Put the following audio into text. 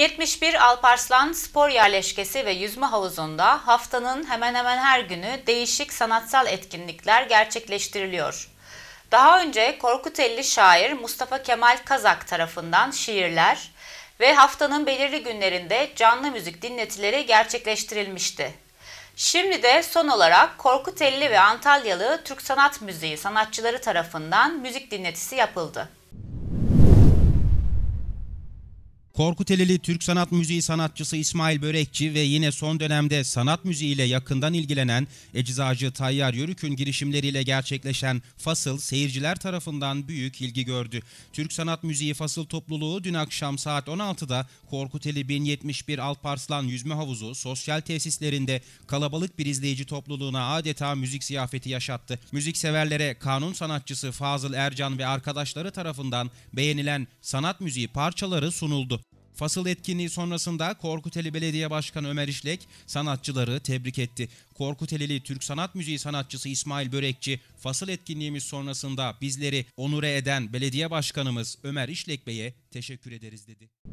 71 Alparslan Spor Yerleşkesi ve Yüzme Havuzu'nda haftanın hemen hemen her günü değişik sanatsal etkinlikler gerçekleştiriliyor. Daha önce Korkutelli şair Mustafa Kemal Kazak tarafından şiirler ve haftanın belirli günlerinde canlı müzik dinletileri gerçekleştirilmişti. Şimdi de son olarak Korkutelli ve Antalyalı Türk Sanat Müziği sanatçıları tarafından müzik dinletisi yapıldı. Korkutelili Türk sanat müziği sanatçısı İsmail Börekçi ve yine son dönemde sanat müziğiyle yakından ilgilenen eczacı Tayyar Yörük'ün girişimleriyle gerçekleşen Fasıl seyirciler tarafından büyük ilgi gördü. Türk Sanat Müziği Fasıl topluluğu dün akşam saat 16'da Korkuteli 1071 Alparslan Yüzme Havuzu sosyal tesislerinde kalabalık bir izleyici topluluğuna adeta müzik ziyafeti yaşattı. Müzikseverlere kanun sanatçısı Fazıl Ercan ve arkadaşları tarafından beğenilen sanat müziği parçaları sunuldu. Fasıl etkinliği sonrasında Korkuteli Belediye Başkanı Ömer İşlek sanatçıları tebrik etti. Korkutelili Türk Sanat Müziği sanatçısı İsmail Börekçi fasıl etkinliğimiz sonrasında bizleri onure eden belediye başkanımız Ömer İşlek Bey'e teşekkür ederiz dedi.